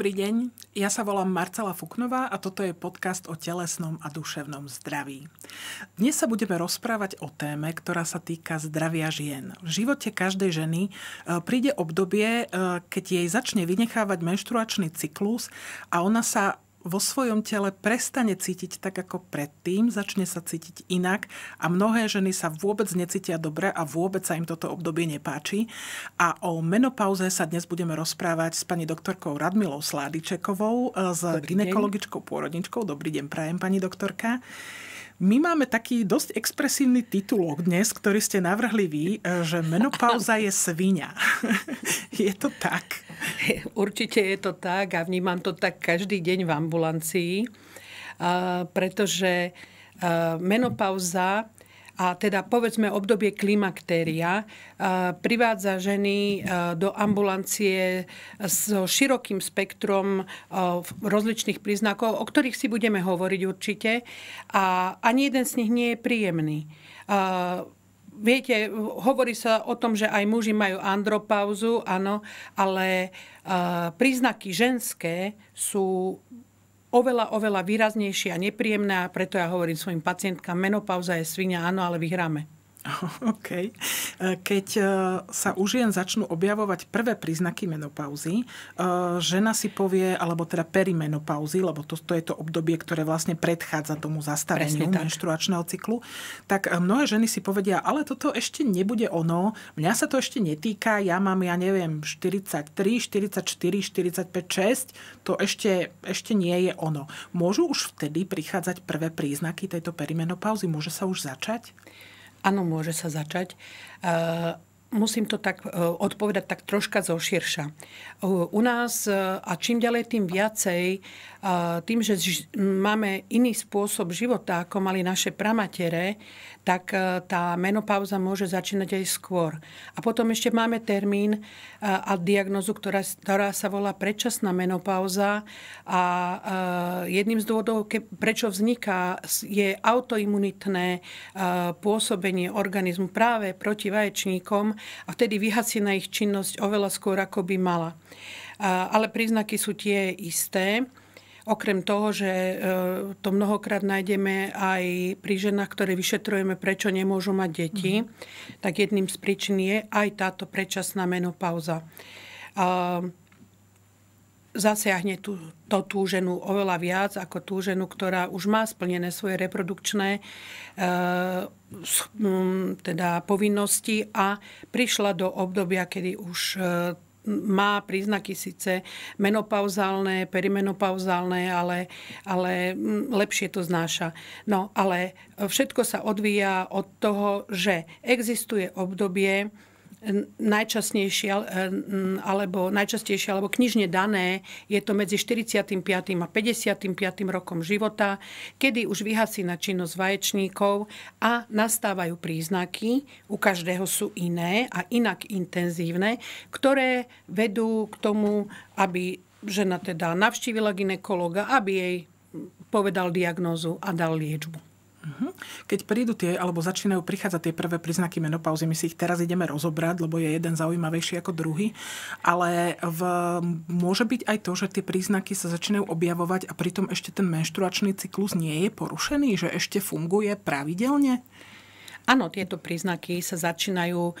Dobrý deň, ja sa volám Marcela Fuknová a toto je podcast o telesnom a duševnom zdraví. Dnes sa budeme rozprávať o téme, ktorá sa týka zdravia žien. V živote každej ženy e, príde obdobie, e, keď jej začne vynechávať menštruačný cyklus a ona sa vo svojom tele prestane cítiť tak ako predtým, začne sa cítiť inak a mnohé ženy sa vôbec necítia dobre a vôbec sa im toto obdobie nepáči. A o menopauze sa dnes budeme rozprávať s pani doktorkou Radmilou Sládičekovou, eh, s ginekologičkou pôrodničkou. Dobrý deň, prajem pani doktorka. My máme taký dosť expresívny titulok dnes, ktorý ste navrhli vy, e, že menopauza je svinia. je to tak? Určite je to tak a vnímam to tak každý deň v ambulancii, pretože menopauza a teda povedzme obdobie klimaktéria privádza ženy do ambulancie s širokým spektrom rozličných príznakov, o ktorých si budeme hovoriť určite a ani jeden z nich nie je príjemný viete, hovorí sa o tom, že aj muži majú andropauzu, áno, ale príznaky ženské sú oveľa, oveľa výraznejšia a nepríjemná, preto ja hovorím svojim pacientkám, menopauza je svinia, áno, ale vyhráme. OK. E, keď e, sa u žien začnú objavovať prvé príznaky menopauzy, e, žena si povie, alebo teda perimenopauzy, lebo to, to je to obdobie, ktoré vlastne predchádza tomu zastaveniu menštruačného cyklu, tak mnohé ženy si povedia, ale toto ešte nebude ono, mňa sa to ešte netýka, ja mám, ja neviem, 43, 44, 45, 6, to ešte, ešte nie je ono. Môžu už vtedy prichádzať prvé príznaky tejto perimenopauzy? Môže sa už začať? Áno, môže sa začať. Eh, musím to tak eh, odpovedať tak troška širša. Eh, u nás a čím ďalej tým viacej, tým, že máme iný spôsob života, ako mali naše pramatere, tak e, tá menopauza môže začínať aj skôr. A potom ešte máme termín e, a diagnozu, ktorá, ktorá sa volá predčasná menopauza. A e, jedným z dôvodov, ke, prečo vzniká, je autoimunitné pôsobenie organizmu práve proti vaječníkom a vtedy vyhasína ich činnosť oveľa skôr, ako by mala. Ale príznaky sú tie isté. Okrem toho, že e, to mnohokrát nájdeme aj pri ženách, ktoré vyšetrujeme, prečo nemôžu mať deti, mm-hmm. tak jedným z príčin je aj táto predčasná menopauza. zasiahne tú, to tú ženu oveľa viac ako tú ženu, ktorá už má splnené svoje reprodukčné e, teda povinnosti a prišla do obdobia, kedy už e, má príznaky síce menopauzálne, perimenopauzálne, ale, ale mm, lepšie to znáša. No ale všetko sa odvíja od toho, že existuje obdobie, najčastnejšie eh, alebo, najčastejšie, alebo knižne dané je to medzi 45. a 55. rokom života, kedy už na činnosť vaječníkov a nastávajú príznaky, u každého sú iné a inak intenzívne, ktoré vedú k tomu, aby žena teda navštívila ginekologa, aby jej povedal diagnózu a dal liečbu. Mhm. Keď prídu tie, alebo začínajú prichádzať tie prvé príznaky menopauzy, my si ich teraz ideme rozobrať, lebo je jeden zaujímavejší ako druhý, ale v, môže byť aj to, že tie príznaky sa začínajú objavovať a pritom ešte ten menštruačný cyklus nie je porušený, že ešte funguje pravidelne? Áno, tieto príznaky sa začínajú uh,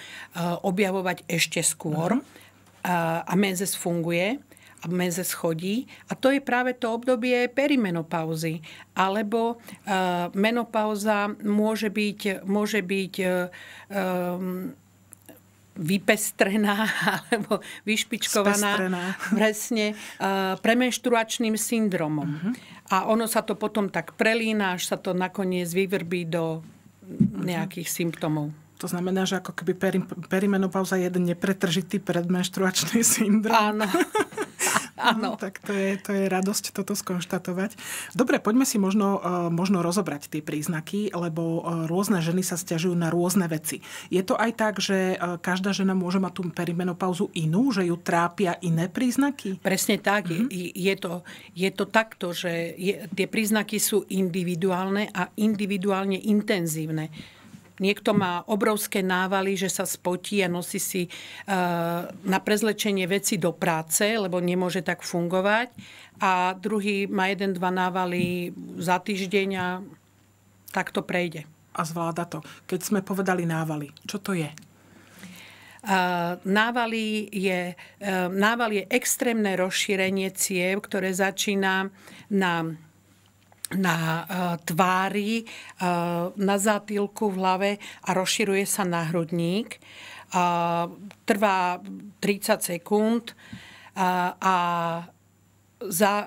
objavovať ešte skôr uh-huh. a menzes funguje a meze schodí. A to je práve to obdobie perimenopauzy. Alebo e, menopauza môže byť, môže byť um, vypestrená alebo vyšpičkovaná presne uh, premenštruačným syndromom. Uh-huh. A ono sa to potom tak prelína, až sa to nakoniec vyvrbí do mhm. nejakých uh-huh. symptómov. To znamená, že ako keby peri, perimenopauza je jeden nepretržitý predmenštruačný syndrom. Áno. Áno. No, tak to je, to je radosť toto skonštatovať. Dobre, poďme si možno, e, možno rozobrať tie príznaky, lebo e, rôzne ženy sa stiažujú na rôzne veci. Je to aj tak, že e, každá žena môže mať tú perimenopauzu inú, že ju trápia iné príznaky? Presne tak. Mm-hmm. Je, je, to, je to takto, že je, tie príznaky sú individuálne a individuálne intenzívne. Niekto má obrovské návaly, že sa spotí a nosí si eh, na prezlečenie veci do práce, lebo nemôže tak fungovať. A druhý má jeden, dva návaly za týždeň a tak to prejde. A zvláda to. Keď sme povedali návaly, čo to je? Eh, návaly je, eh, nával je extrémne rozšírenie ciev, ktoré začína na na e, tvári, e, na zátilku v hlave a rozširuje sa na hrudník. E, trvá 30 sekúnd a za, e,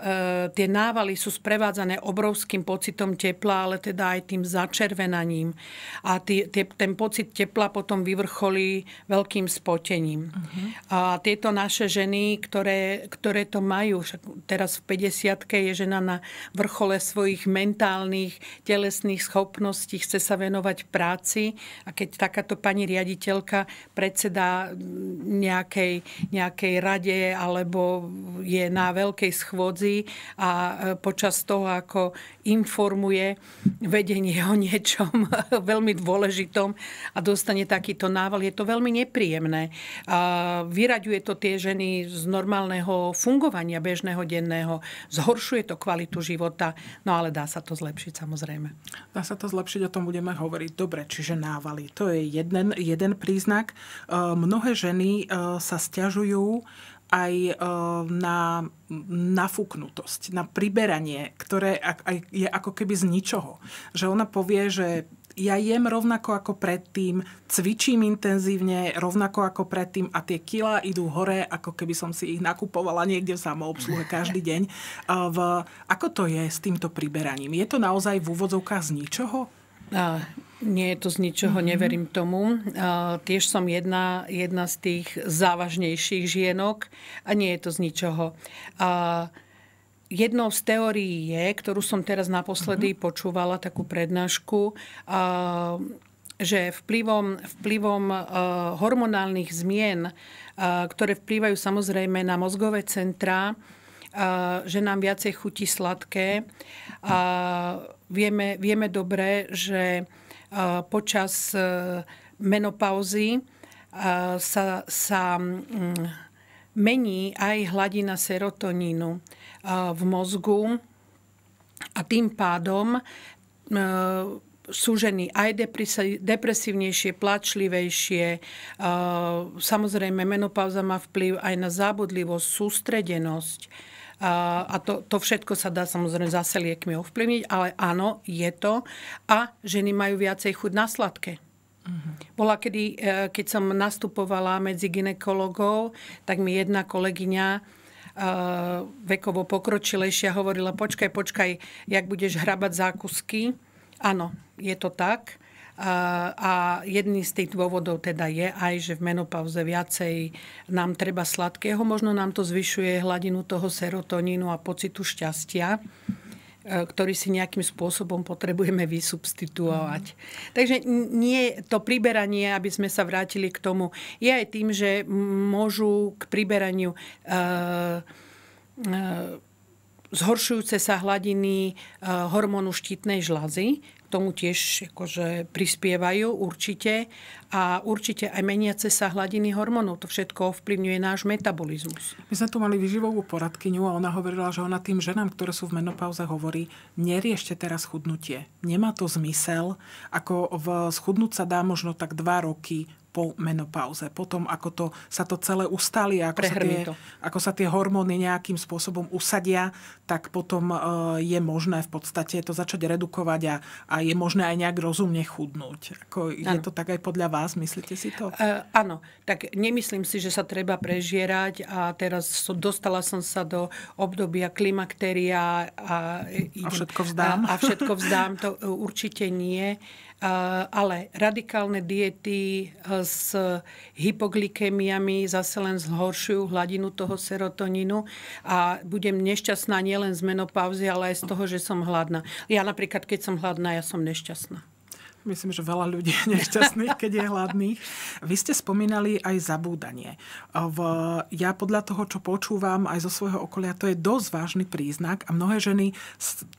tie návaly sú sprevádzané obrovským pocitom tepla, ale teda aj tým začervenaním. A tý, tý, ten pocit tepla potom vyvrcholí veľkým spotením. Uh-huh. A tieto naše ženy, ktoré, ktoré to majú, však teraz v 50 je žena na vrchole svojich mentálnych, telesných schopností, chce sa venovať práci a keď takáto pani riaditeľka predseda nejakej, nejakej rade alebo je na veľkej schôdzi a e, počas toho, ako informuje vedenie o niečom veľmi dôležitom a dostane takýto nával, je to veľmi nepríjemné. A vyraďuje to tie ženy z normálneho fungovania bežného denného, zhoršuje to kvalitu života, no ale dá sa to zlepšiť samozrejme. Dá sa to zlepšiť, o tom budeme hovoriť. Dobre, čiže návaly, to je jeden, jeden príznak. E, mnohé ženy e, sa stiažujú, aj eh, na nafúknutosť, na priberanie, ktoré je ako keby z ničoho. Že ona povie, že ja jem rovnako ako predtým, cvičím intenzívne rovnako ako predtým a tie kila idú hore, ako keby som si ich nakupovala niekde v samoobsluhe každý deň. Eh, v, ako to je s týmto priberaním? Je to naozaj v úvodzovkách z ničoho? No nie je to z ničoho, mm-hmm. neverím tomu. Uh, tiež som jedna, jedna z tých závažnejších žienok a nie je to z ničoho. Uh, jednou z teórií je, ktorú som teraz naposledy mm-hmm. počúvala, takú prednášku, uh, že vplyvom, vplyvom uh, hormonálnych zmien, uh, ktoré vplývajú samozrejme na mozgové centrá, e, že nám viacej chutí sladké. A vieme, vieme dobre, že počas e, menopauzy e, sa, sa mm, mení aj hladina serotonínu e, v mozgu a tým pádom sú ženy aj depresívnejšie, plačlivejšie. Samozrejme, menopauza má vplyv aj na zábudlivosť, sústredenosť a, a to, to všetko sa dá samozrejme zase liekmi ovplyvniť, ale áno, je to. A ženy majú viacej chuť na sladké. Uh-huh. Bola kedy, e, keď som nastupovala medzi ginekologov, tak mi jedna kolegyňa e, vekovo pokročilejšia hovorila, počkaj, počkaj, jak budeš hrabať zákusky. Áno, je to tak. A jedný z tých dôvodov teda je aj, že v menopauze viacej nám treba sladkého. Možno nám to zvyšuje hladinu toho serotonínu a pocitu šťastia e, ktorý si nejakým spôsobom potrebujeme vysubstituovať. Mm. Takže nie to priberanie, aby sme sa vrátili k tomu, je aj tým, že môžu k priberaniu e, e, zhoršujúce sa hladiny e, hormónu štítnej žlazy, tomu tiež akože prispievajú určite a určite aj meniace sa hladiny hormónov. To všetko ovplyvňuje náš metabolizmus. My sme tu mali vyživovú poradkyňu a ona hovorila, že ona tým ženám, ktoré sú v menopauze, hovorí, neriešte teraz chudnutie. Nemá to zmysel, ako v schudnúť sa dá možno tak dva roky, po menopauze, potom ako to, sa to celé ustali, ako sa, tie, to. ako sa tie hormóny nejakým spôsobom usadia, tak potom e, je možné v podstate to začať redukovať a, a je možné aj nejak rozumne chudnúť. Ako, je to tak aj podľa vás, myslíte si to? E, áno, tak nemyslím si, že sa treba prežierať a teraz so, dostala som sa do obdobia klimakteria a, e, idem, a všetko vzdám. A, a všetko vzdám, to e, určite nie ale radikálne diety eh, s hypoglykemiami zase len zhoršujú hladinu toho serotoninu a budem nešťastná nielen z menopauzy, ale aj z toho, že som hladná. Ja napríklad, keď som hladná, ja som nešťastná. Myslím, že veľa ľudí je nešťastných, keď je hladných. Vy ste spomínali aj zabúdanie. V, ja podľa toho, čo počúvam aj zo svojho okolia, to je dosť vážny príznak a mnohé ženy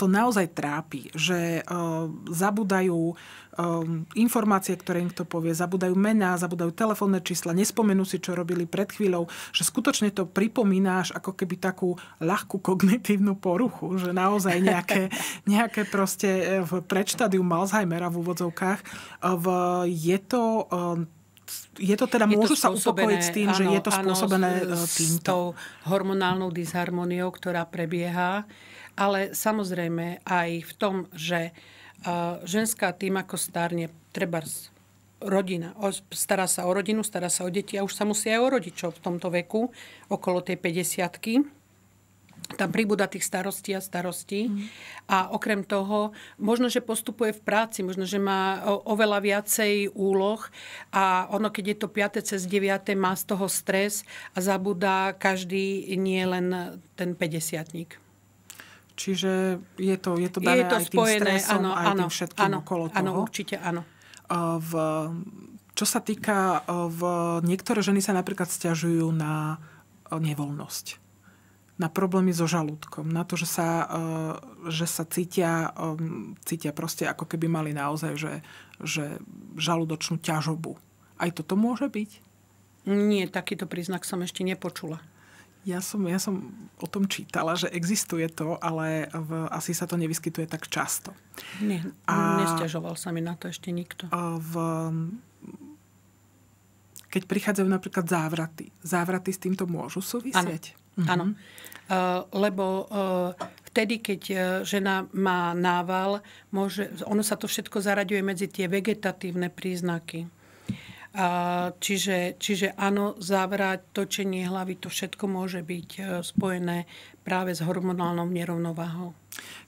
to naozaj trápi, že uh, zabúdajú um, informácie, ktoré im to povie, zabudajú mená, zabudajú telefónne čísla, nespomenú si, čo robili pred chvíľou, že skutočne to pripomínáš ako keby takú ľahkú kognitívnu poruchu, že naozaj nejaké, nejaké proste e, v predštádiu Alzheimera v úvodzovkách. E, v, je to um, je to teda, môžu sa upokojiť s tým, áno, že je to spôsobené áno, s, týmto? S tou hormonálnou disharmoniou, ktorá prebieha, ale samozrejme aj v tom, že a ženská tým, ako stárne, treba rodina, stará sa o rodinu, stará sa o deti a už sa musí aj o rodičov v tomto veku, okolo tej 50 -ky. Tam pribúda tých starostí a starostí. Mm. A okrem toho, možno, že postupuje v práci, možno, že má oveľa viacej úloh a ono, keď je to 5. cez 9. má z toho stres a zabúda každý, nie len ten 50 -tník. Čiže je to, je to dané je to aj tým spojené, stresom, áno, aj áno, tým všetkým áno, okolo toho. Áno, určite áno. V, čo sa týka, v, niektoré ženy sa napríklad stiažujú na nevoľnosť na problémy so žalúdkom, na to, že sa, že sa cítia, cítia proste ako keby mali naozaj že, že žalúdočnú ťažobu. Aj toto môže byť? Nie, takýto príznak som ešte nepočula. Ja som, ja som o tom čítala, že existuje to, ale v, asi sa to nevyskytuje tak často. Nie, a nestiažoval sa mi na to ešte nikto. V, keď prichádzajú napríklad závraty. Závraty s týmto môžu súvisieť? Áno. Mhm. Uh, lebo uh, vtedy, keď eh, žena má nával, môže, ono sa to všetko zaraďuje medzi tie vegetatívne príznaky. Čiže, čiže áno, zavrať, točenie hlavy, to všetko môže byť e, spojené práve s hormonálnou nerovnováhou.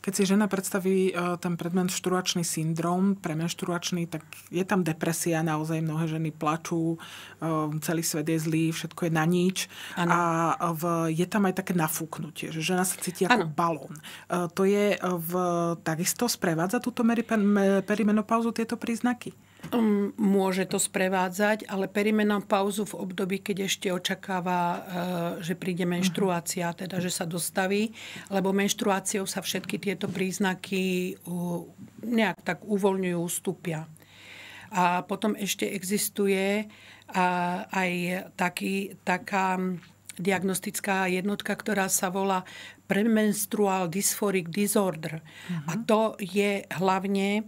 Keď si žena predstaví e, ten predmenštruačný syndrom, premenštruačný, tak je tam depresia, naozaj mnohé ženy plačú, e, celý svet je zlý, všetko je na nič. Ano. A v, je tam aj také nafúknutie, že žena sa cíti ano. ako balón. To je v, takisto sprevádza túto perimenopauzu tieto príznaky? Ehm, môže to sprevádzať, ale nám pauzu v období, keď ešte očakáva, eh, že príde menštruácia, mhm. teda že sa dostaví, lebo menštruáciou sa všetky tieto príznaky eh, nejak tak uvoľňujú, ustúpia. A potom ešte existuje aj taký, taká hm, diagnostická jednotka, ktorá sa volá premenstrual dysphoric disorder. Uh-huh. A mhm. to je hlavne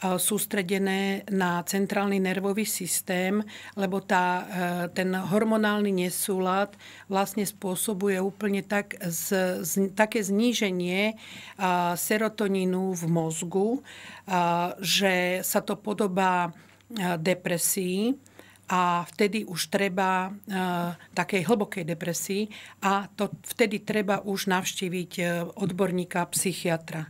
E, sústredené na centrálny nervový systém, lebo tá, e, ten hormonálny nesúlad vlastne spôsobuje úplne tak, z, z, také zníženie e, serotonínu v mozgu, že sa to podobá depresii a vtedy už treba e, takej hlbokej depresii a to vtedy treba už navštíviť odborníka, psychiatra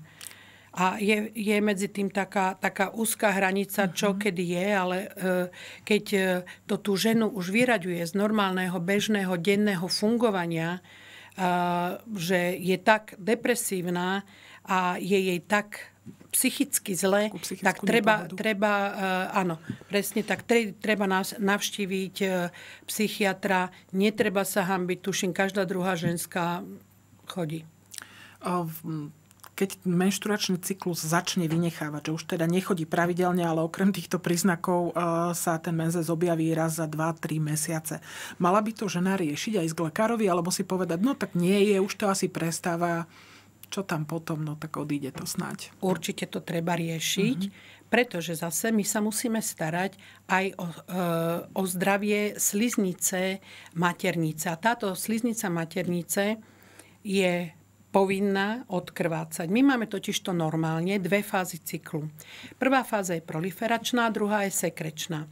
a je, je medzi tým taká, taká úzka hranica, čo uh-huh. kedy je, ale e, keď e, to tú ženu už vyraďuje z normálneho, bežného, denného fungovania, e, že je tak depresívna a je jej tak psychicky zle, tak treba, treba e, áno, presne tak, tre, treba navštíviť e, psychiatra, netreba sa hambiť, tuším, každá druhá ženská chodí keď menšturačný cyklus začne vynechávať, že už teda nechodí pravidelne, ale okrem týchto príznakov e, sa ten menzes objaví raz za 2-3 mesiace. Mala by to žena riešiť aj s lekárovi, alebo si povedať, no tak nie je, už to asi prestáva, čo tam potom, no tak odíde to snať. Určite to treba riešiť, mm-hmm. pretože zase my sa musíme starať aj o, e, o zdravie sliznice maternice. A táto sliznica maternice je povinná odkrvácať. My máme totiž to normálne dve fázy cyklu. Prvá fáza je proliferačná, druhá je sekrečná.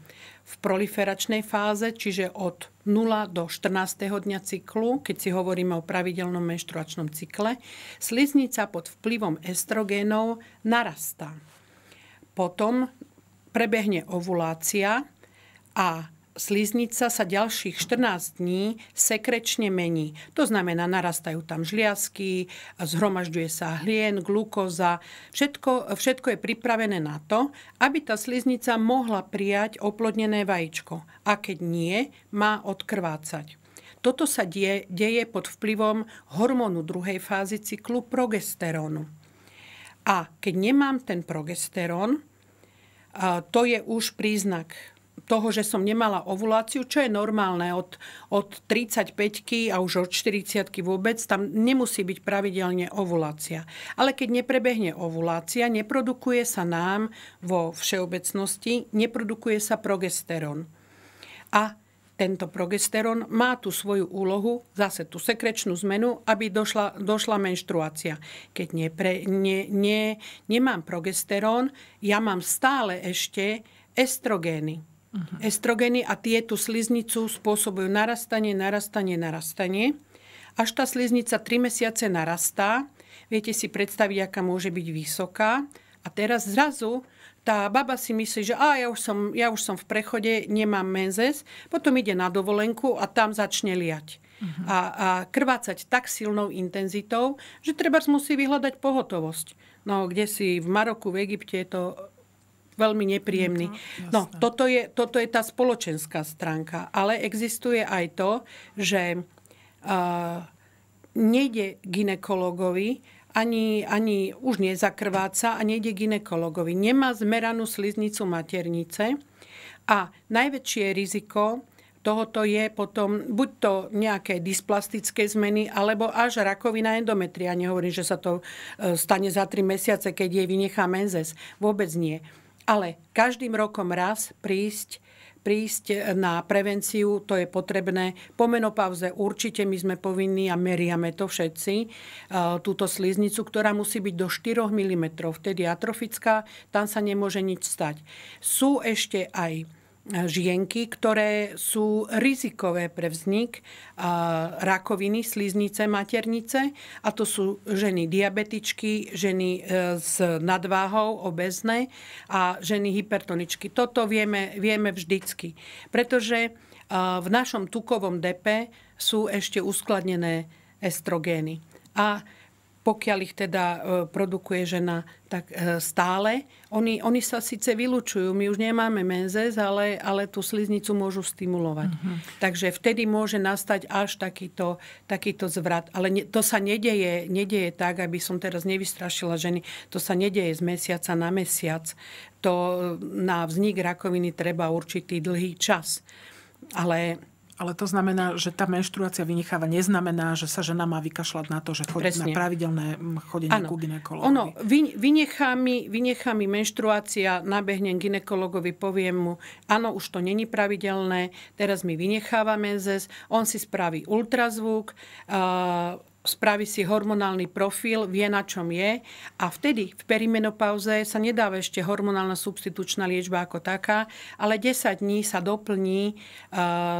V proliferačnej fáze, čiže od 0 do 14. dňa cyklu, keď si hovoríme o pravidelnom menštruačnom cykle, sliznica pod vplyvom estrogénov narastá. Potom prebehne ovulácia a sliznica sa ďalších 14 dní sekrečne mení. To znamená, narastajú tam žliasky, zhromažďuje sa hlien, glukoza. Všetko, všetko je pripravené na to, aby tá sliznica mohla prijať oplodnené vajíčko. A keď nie, má odkrvácať. Toto sa die, deje pod vplyvom hormónu druhej fázy cyklu progesterónu. A keď nemám ten progesterón, to je už príznak toho, že som nemala ovuláciu, čo je normálne od, od 35 a už od 40 vôbec, tam nemusí byť pravidelne ovulácia. Ale keď neprebehne ovulácia, neprodukuje sa nám vo všeobecnosti, neprodukuje sa progesterón. A tento progesterón má tú svoju úlohu, zase tú sekrečnú zmenu, aby došla, došla menštruácia. Keď pre, nie, nie, nemám progesterón, ja mám stále ešte estrogény. Uh-huh. Estrogeny a tieto sliznicu spôsobujú narastanie, narastanie, narastanie. Až tá sliznica 3 mesiace narastá, viete si predstaviť, aká môže byť vysoká. A teraz zrazu tá baba si myslí, že á, ja, už som, ja už som v prechode, nemám menzes, potom ide na dovolenku a tam začne liať. Uh-huh. A, a krvácať tak silnou intenzitou, že treba musí vyhľadať pohotovosť. No, kde si v Maroku, v Egypte je to veľmi nepríjemný. No, no toto, je, toto je tá spoločenská stránka. Ale existuje aj to, že uh, nejde ginekologovi, ani, ani už nezakrváca a nejde ginekologovi. Nemá zmeranú sliznicu maternice a najväčšie riziko tohoto je potom buď to nejaké dysplastické zmeny, alebo až rakovina endometria. Nehovorím, že sa to e, stane za 3 mesiace, keď jej vynechá menzes. Vôbec nie. Ale každým rokom raz prísť prísť na prevenciu, to je potrebné. Po menopauze určite my sme povinní a meriame to všetci, eh, túto sliznicu, ktorá musí byť do 4 mm, vtedy atrofická, tam sa nemôže nič stať. Sú ešte aj žienky, ktoré sú rizikové pre vznik rakoviny sliznice maternice a to sú ženy diabetičky, ženy e, s nadváhou, obezné a ženy hypertoničky. Toto vieme, vieme vždycky, pretože e, v našom tukovom depe sú ešte uskladnené estrogény. A pokiaľ ich teda e, produkuje žena, tak e, stále. Oni, oni sa síce vylúčujú, my už nemáme menzes, ale, ale tú sliznicu môžu stimulovať. Uh-huh. Takže vtedy môže nastať až takýto, takýto zvrat. Ale ne, to sa nedeje, nedeje tak, aby som teraz nevystrašila ženy. To sa nedeje z mesiaca na mesiac. To e, na vznik rakoviny treba určitý dlhý čas. Ale ale to znamená, že tá menštruácia vynecháva neznamená, že sa žena má vykašľať na to, že chodí Presne. na pravidelné mm, chodenie ano. ku ginekologovi. Ono, vynechá mi, vynechá mi menštruácia, nabehnem ginekologovi, poviem mu, áno, už to není pravidelné, teraz mi vynecháva menzes, on si spraví ultrazvuk, uh, spraví si hormonálny profil, vie na čom je a vtedy v perimenopauze sa nedáva ešte hormonálna substitučná liečba ako taká, ale 10 dní sa doplní e,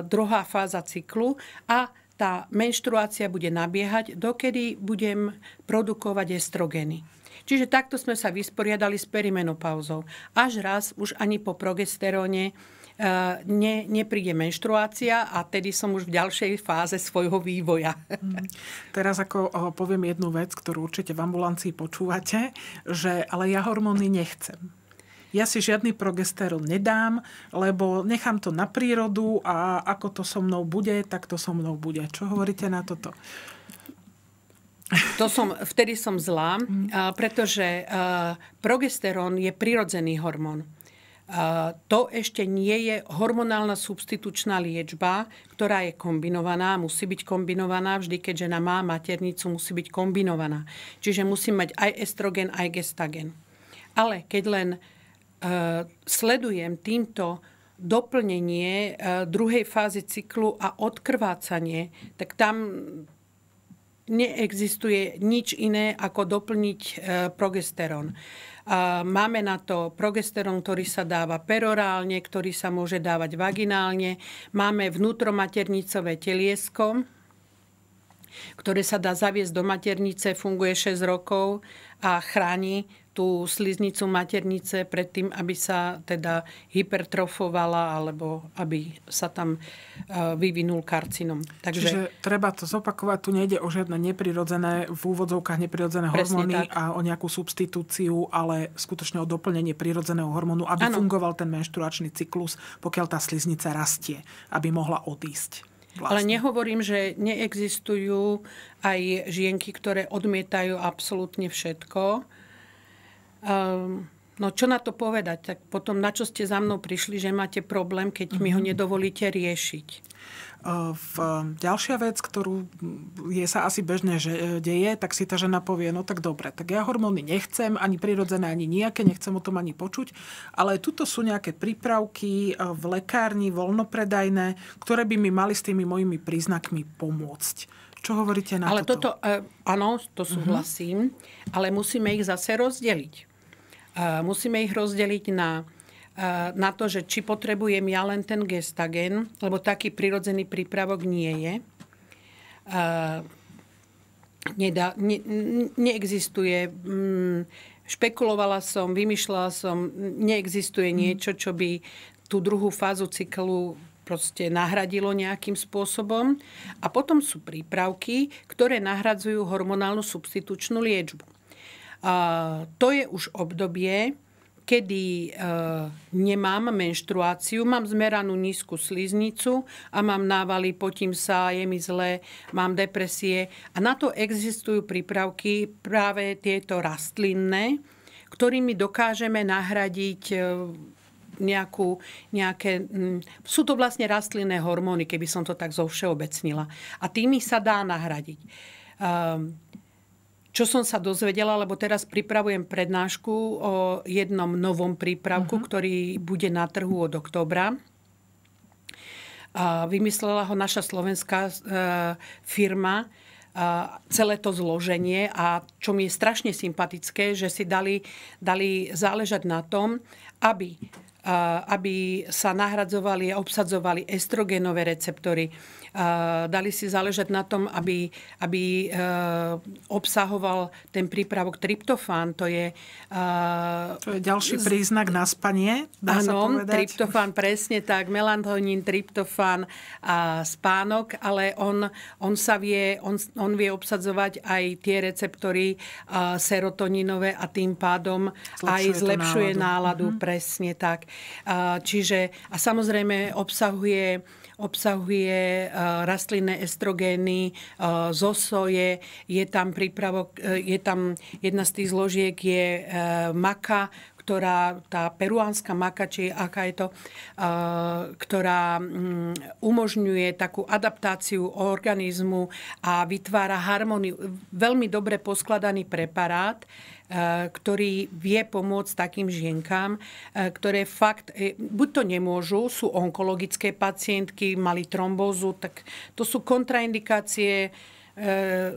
druhá fáza cyklu a tá menštruácia bude nabiehať, dokedy budem produkovať estrogeny. Čiže takto sme sa vysporiadali s perimenopauzou. Až raz, už ani po progesteróne, Eh, ne, nepríde menštruácia a tedy som už v ďalšej fáze svojho vývoja. Mhm. Teraz ako eh, poviem jednu vec, ktorú určite v ambulancii počúvate, že ale ja hormóny nechcem ja si žiadny progesterón nedám, lebo nechám to na prírodu a ako to so mnou bude, tak to so mnou bude. Čo hovoríte na toto? To som, vtedy som zlá, mhm. eh, pretože progesterón je prirodzený hormón. To ešte nie je hormonálna substitučná liečba, ktorá je kombinovaná, musí byť kombinovaná vždy, keď žena má maternicu, musí byť kombinovaná. Čiže musí mať aj estrogen, aj gestagen. Ale keď len uh, sledujem týmto doplnenie uh, druhej fázy cyklu a odkrvácanie, tak tam neexistuje nič iné ako doplniť e, progesterón. Máme na to progesterón, ktorý sa dáva perorálne, ktorý sa môže dávať vaginálne. Máme vnútromaternicové teliesko, ktoré sa dá zaviesť do maternice, funguje 6 rokov a chráni tú sliznicu maternice pred tým, aby sa teda hypertrofovala alebo aby sa tam e, vyvinul karcinom. Takže... Čiže treba to zopakovať, tu nejde o žiadne neprirodzené, v úvodzovkách neprirodzené hormóny tak. a o nejakú substitúciu, ale skutočne o doplnenie prirodzeného hormónu, aby ano. fungoval ten menštruačný cyklus, pokiaľ tá sliznica rastie, aby mohla odísť. Vlastne. Ale nehovorím, že neexistujú aj žienky, ktoré odmietajú absolútne všetko Um, no čo na to povedať? Tak potom na čo ste za mnou prišli, že máte problém, keď mi ho mhm. nedovolíte riešiť? Ehm, v, ehm, ďalšia vec, ktorú je sa asi bežne že, e, deje, tak si tá žena povie, no tak dobre, tak ja hormóny nechcem, ani prirodzené, ani nejaké, nechcem o tom ani počuť, ale tuto sú nejaké prípravky e, v lekárni, voľnopredajné, ktoré by mi mali s tými mojimi príznakmi pomôcť. Čo hovoríte na ale toto? Ale toto, e, áno, to mhm. súhlasím, uh-huh. ale musíme ich zase rozdeliť. Musíme ich rozdeliť na, na to, že či potrebujem ja len ten gestagen, lebo taký prirodzený prípravok nie je. Nedá, ne, neexistuje. Mm, špekulovala som, vymýšľala som, neexistuje niečo, čo by tú druhú fázu cyklu proste nahradilo nejakým spôsobom. A potom sú prípravky, ktoré nahradzujú hormonálnu substitučnú liečbu to je už obdobie, kedy e, nemám menštruáciu, mám zmeranú nízku sliznicu a mám návaly, potím sa, je mi zle, mám depresie. A na to existujú prípravky práve tieto rastlinné, ktorými dokážeme nahradiť e, nejakú, nejaké... Mm, sú to vlastne rastlinné hormóny, keby som to tak zovšeobecnila. A tými sa dá nahradiť. Um, čo som sa dozvedela, lebo teraz pripravujem prednášku o jednom novom prípravku, uh-huh. ktorý bude na trhu od októbra. vymyslela ho naša slovenská e, firma, e, celé to zloženie a čo mi je strašne sympatické, že si dali, dali záležať na tom, aby, e, aby sa nahradzovali a obsadzovali estrogenové receptory, dali si záležať na tom, aby, aby e, obsahoval ten prípravok tryptofán. To je, e, to je ďalší príznak na spanie, dá áno, sa povedať. tryptofán, presne tak. Melantonín, tryptofán a spánok, ale on, on sa vie, on, on vie obsadzovať aj tie receptory e, serotoninové a tým pádom zlepšuje aj zlepšuje náladu. náladu mm-hmm. Presne tak. Čiže, a samozrejme obsahuje obsahuje eh, rastlinné estrogény eh, zo soje, je tam, prípravok, eh, je tam jedna z tých zložiek je maka, ktorá, tá peruánska maka, či aká je to, ktorá mm, umožňuje takú adaptáciu organizmu a vytvára harmóniu. Veľmi dobre poskladaný preparát, Eh, ktorý vie pomôcť takým žienkám, eh, ktoré fakt, eh, buď to nemôžu, sú onkologické pacientky, mali trombózu, tak to sú kontraindikácie,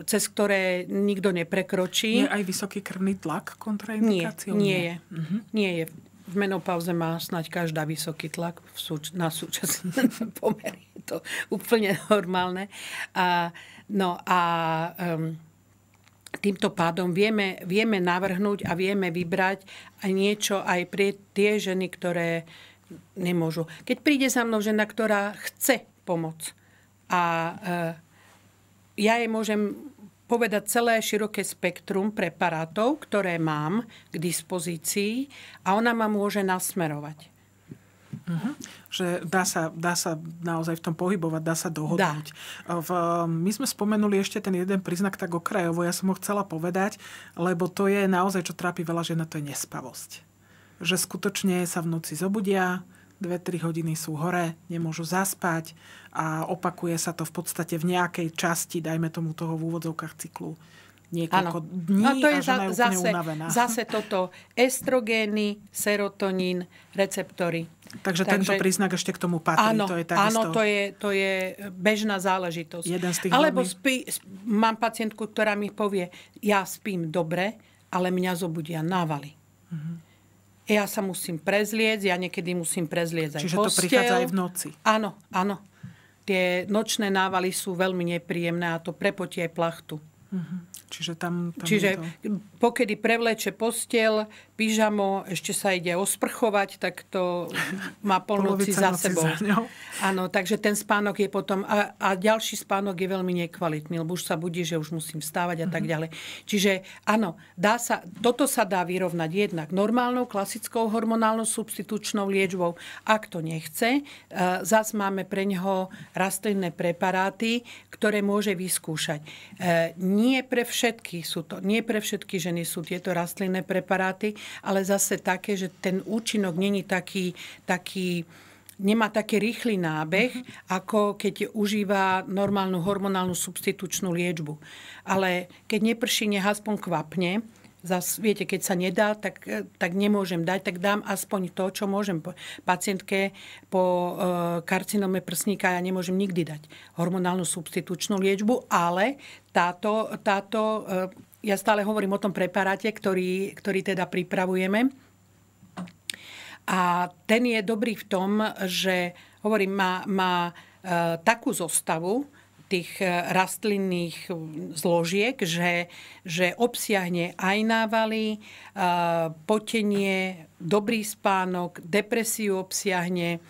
cez ktoré nikto neprekročí. Je aj vysoký krvný tlak kontraindikáciou? Nie, nie, je. Mhm. Nie je. V menopauze má snať každá vysoký tlak v súč- na súčasné pomery. Je to úplne normálne. A, no a um, týmto pádom vieme, vieme navrhnúť a vieme vybrať aj niečo aj pre tie ženy, ktoré nemôžu. Keď príde za mnou žena, ktorá chce pomoc a e, ja jej môžem povedať celé široké spektrum preparátov, ktoré mám k dispozícii a ona ma môže nasmerovať. Uh-huh. Že dá sa, dá sa naozaj v tom pohybovať, dá sa dohodnúť. Dá. V, ehm, my sme spomenuli ešte ten jeden príznak tak okrajovo, ja som ho chcela povedať, lebo to je naozaj, čo trápi veľa žena, to je nespavosť. Že skutočne sa v noci zobudia, 2-3 hodiny sú hore, nemôžu zaspať a opakuje sa to v podstate v nejakej časti, dajme tomu toho v úvodzovkách cyklu niekoľko ano. dní no to je za, zase, unavená. zase toto estrogény, serotonín, receptory. Takže, Takže tento príznak ešte k tomu patrí. Áno, to je, takisto... áno to, je, to je bežná záležitosť. Jeden z tých Alebo spí, mám pacientku, ktorá mi povie, ja spím dobre, ale mňa zobudia návaly. Uh-huh. Ja sa musím prezliecť, ja niekedy musím prezliecť aj Čiže postel. to prichádza aj v noci. Áno, áno. Tie nočné návaly sú veľmi nepríjemné a to prepotie aj plachtu. Uh-huh. Čiže tam... tam Čiže to... pokedy prevleče postel, pyžamo, ešte sa ide osprchovať, tak to má polnoci za sebou. Za Áno, takže ten spánok je potom... A, a ďalší spánok je veľmi nekvalitný, lebo už sa budí, že už musím vstávať a tak mhm. ďalej. Čiže áno, dá sa, toto sa dá vyrovnať jednak normálnou, klasickou hormonálnou substitučnou liečbou. Ak to nechce, e, zas máme pre neho rastlinné preparáty, ktoré môže vyskúšať. E, nie pre všetky sú to, nie pre všetky ženy sú tieto rastlinné preparáty, ale zase také, že ten účinok není taký, taký nemá taký rýchly nábeh, mhm. ako keď užíva normálnu hormonálnu substitučnú liečbu. Ale keď neprší, nech aspoň kvapne, Zas, viete, keď sa nedá, tak, tak nemôžem dať, tak dám aspoň to, čo môžem pacientke po e, karcinome prsníka, ja nemôžem nikdy dať hormonálnu substitučnú liečbu, ale táto, táto e, ja stále hovorím o tom preparáte, ktorý, ktorý teda pripravujeme. A ten je dobrý v tom, že hovorím, má, má e, takú zostavu tých e, rastlinných zložiek, že, že obsiahne aj návaly, e, potenie, dobrý spánok, depresiu obsiahne,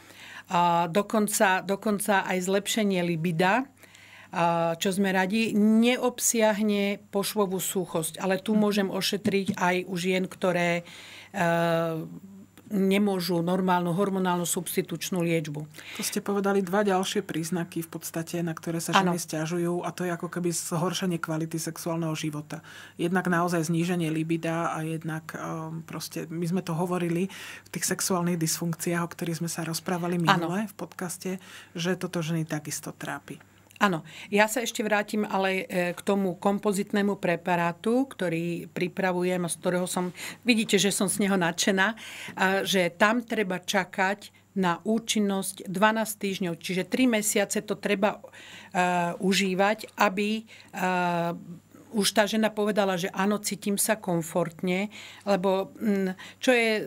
dokonca, dokonca aj zlepšenie libida čo sme radi, neobsiahne pošvovú suchosť. Ale tu mm. môžem ošetriť aj u žien, ktoré e, nemôžu normálnu hormonálnu substitučnú liečbu. To ste povedali dva ďalšie príznaky v podstate, na ktoré sa ženy stiažujú a to je ako keby zhoršenie kvality sexuálneho života. Jednak naozaj zníženie libida a jednak um, proste, my sme to hovorili v tých sexuálnych dysfunkciách, o ktorých sme sa rozprávali minule ano. v podcaste, že toto ženy takisto trápi. Áno, ja sa ešte vrátim ale e, k tomu kompozitnému preparátu, ktorý pripravujem, a z ktorého som, vidíte, že som z neho nadšená, že tam treba čakať na účinnosť 12 týždňov, čiže 3 mesiace to treba uh, užívať, aby uh, už tá žena povedala, že áno, cítim sa komfortne, lebo mm, čo je e,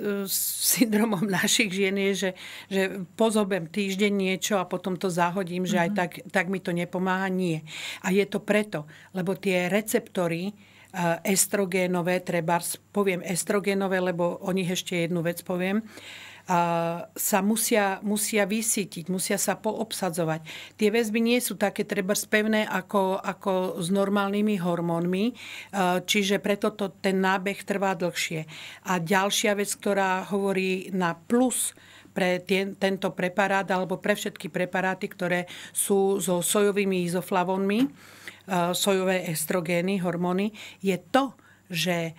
syndromom našich žien je, že, že pozobem týždeň niečo a potom to zahodím, že aj mhm. tak, tak mi to nepomáha. Nie. A je to preto, lebo tie receptory e, estrogénové, treba poviem estrogénové, lebo o nich ešte jednu vec poviem, sa musia, musia vysítiť, musia sa poobsadzovať. Tie väzby nie sú také treba spevné ako, ako s normálnymi hormónmi, čiže preto to, ten nábeh trvá dlhšie. A ďalšia vec, ktorá hovorí na plus pre tie, tento preparát alebo pre všetky preparáty, ktoré sú so sojovými izoflavonmi, sojové estrogény, hormóny, je to, že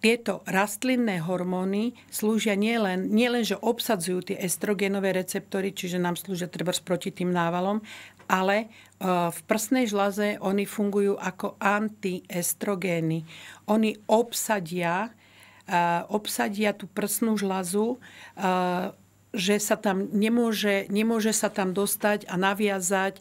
tieto rastlinné hormóny slúžia nielen, nielen, že obsadzujú tie estrogenové receptory, čiže nám slúžia treba proti tým návalom, ale e, v prsnej žlaze oni fungujú ako antiestrogény. Oni obsadia, e, obsadia tú prsnú žlazu, e, že sa tam nemôže, nemôže sa tam dostať a naviazať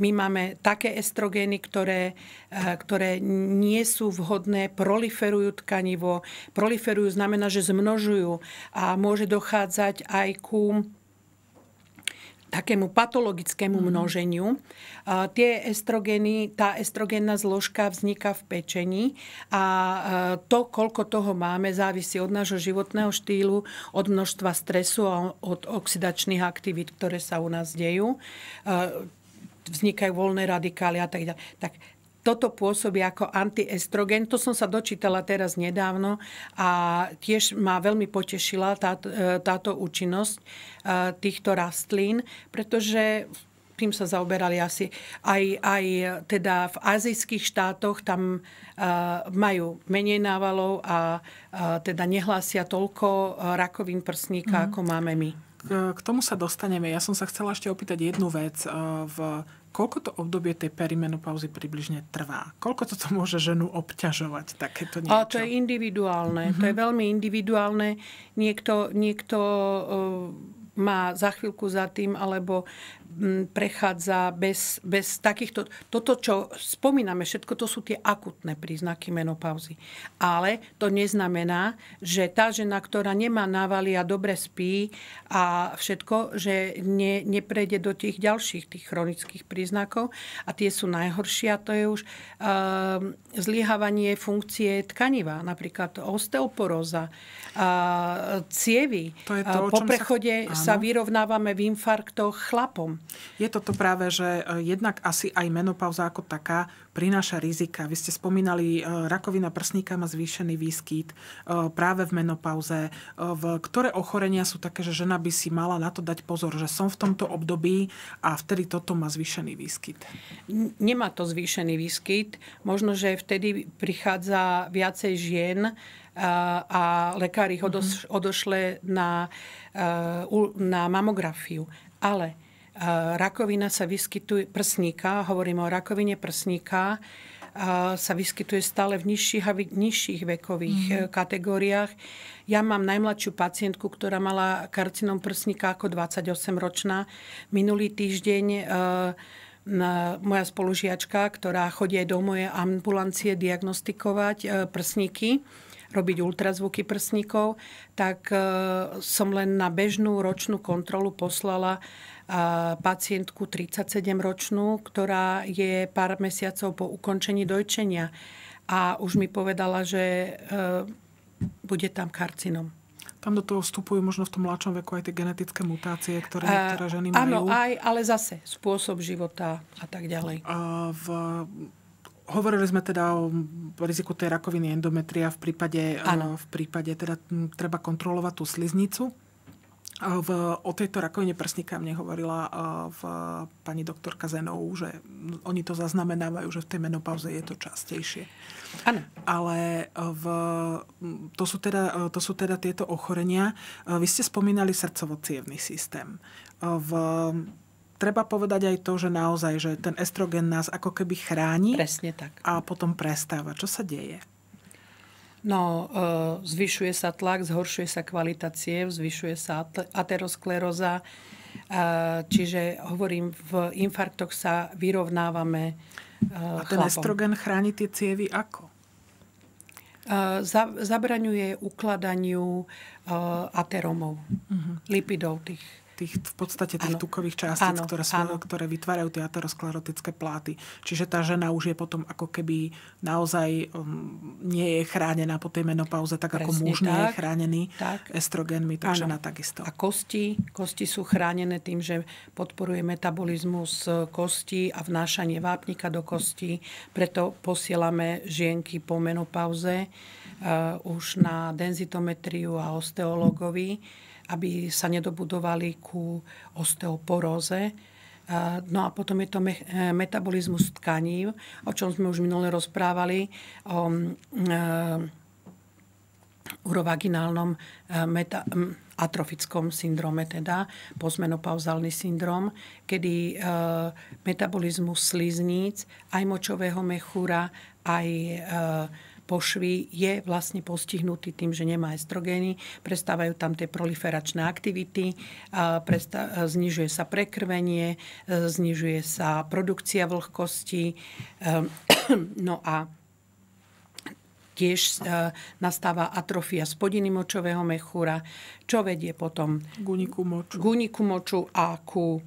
my máme také estrogény, ktoré, eh, ktoré nie sú vhodné, proliferujú tkanivo. Proliferujú znamená, že zmnožujú a môže dochádzať aj ku takému patologickému mhm. množeniu. A tie estrogeny, tá estrogénna zložka vzniká v pečení a eh, to, koľko toho máme, závisí od nášho životného štýlu, od množstva stresu a od oxidačných aktivít, ktoré sa u nás dejú. Eh, vznikajú voľné radikály a tak ďalej. Tak toto pôsobí ako antiestrogen. To som sa dočítala teraz nedávno a tiež ma veľmi potešila tá, e, táto účinnosť e, týchto rastlín, pretože tým sa zaoberali asi aj, aj teda v azijských štátoch, tam uh, majú menej návalov a uh, teda nehlásia toľko rakovín prsníka, mm. ako máme my k tomu sa dostaneme. Ja som sa chcela ešte opýtať jednu vec. E, v, koľko to obdobie tej perimenopauzy približne trvá? Koľko to môže ženu obťažovať takéto niečo? A to je individuálne. Mm-hmm. To je mhm. veľmi individuálne. Niekto, niekto e, má za chvíľku za tým, alebo prechádza bez, bez takýchto... Toto, čo spomíname, všetko to sú tie akutné príznaky menopauzy. Ale to neznamená, že tá žena, ktorá nemá návaly a dobre spí a všetko, že ne, neprejde do tých ďalších tých chronických príznakov a tie sú najhoršie a to je už e, zlyhávanie funkcie tkaniva, napríklad osteoporóza, e, cievy. To je to, po prechode sa, sa vyrovnávame v infarktoch chlapom. Je toto práve, že e, jednak asi aj menopauza ako taká prináša rizika. Vy ste spomínali, e, rakovina prsníka má zvýšený výskyt e, práve v menopauze. V ktoré ochorenia sú také, že žena by si mala na to dať pozor, že som v tomto období a vtedy toto má zvýšený výskyt? Nemá to zvýšený výskyt. Možno, že vtedy prichádza viacej žien, a, lekári ho mhm. odošle na, na mamografiu. Ale rakovina sa vyskytuje prsníka, hovoríme o rakovine prsníka, a sa vyskytuje stále v nižších a nižších vekových mm-hmm. kategóriách. Ja mám najmladšiu pacientku, ktorá mala karcinom prsníka ako 28-ročná. Minulý týždeň e, moja spolužiačka, ktorá chodí aj do mojej ambulancie diagnostikovať e, prsníky, robiť ultrazvuky prsníkov, tak som len na bežnú ročnú kontrolu poslala pacientku 37-ročnú, ktorá je pár mesiacov po ukončení dojčenia a už mi povedala, že e, bude tam karcinom tam do toho vstupujú možno v tom mladšom veku aj tie genetické mutácie, ktoré e, niektoré ženy majú. Áno, aj, ale zase spôsob života a tak ďalej. A e, v, hovorili sme teda o riziku tej rakoviny endometria v prípade, ano. v prípade teda treba kontrolovať tú sliznicu. V, o tejto rakovine prsníka mne hovorila v, pani doktorka Zenou, že oni to zaznamenávajú, že v tej menopauze je to častejšie. Ano. Ale v, to, sú teda, to sú teda tieto ochorenia. Vy ste spomínali srdcovo systém. V, treba povedať aj to, že naozaj, že ten estrogen nás ako keby chráni. Presne tak. A potom prestáva. Čo sa deje? No, e, zvyšuje sa tlak, zhoršuje sa kvalita ciev, zvyšuje sa ateroskleróza, e, čiže hovorím, v infarktoch sa vyrovnávame e, A ten chlapom. estrogen chráni tie cievy ako? Zabraňuje ukladaniu ateromov, uh-huh. lipidov tých tých, v podstate tých ano. tukových častíc, ano. Ktoré, sú, ano. ktoré vytvárajú tie aterosklerotické pláty. Čiže tá žena už je potom ako keby naozaj um, nie je chránená po tej menopauze, tak Presne ako muž tak. nie je chránený tak. estrogenmi, tak ano. žena takisto. A kosti, kosti sú chránené tým, že podporuje metabolizmus e, kosti a vnášanie vápnika do kosti. Preto posielame žienky po menopauze uh, už na denzitometriu a Uh, aby sa nedobudovali ku osteoporóze. No a potom je to me- e, metabolizmus tkaní, o čom sme už minule rozprávali, o e, urovaginálnom e, meta- atrofickom syndrome, teda pozmenopauzálny syndrom, kedy e, metabolizmus slizníc, aj močového mechúra, aj e, pošvy je vlastne postihnutý tým, že nemá estrogény, prestávajú tam tie proliferačné aktivity, znižuje sa prekrvenie, e, znižuje sa produkcia vlhkosti. E, no a tiež e, nastáva atrofia spodiny močového mechúra, čo vedie potom k úniku moču. moču a ku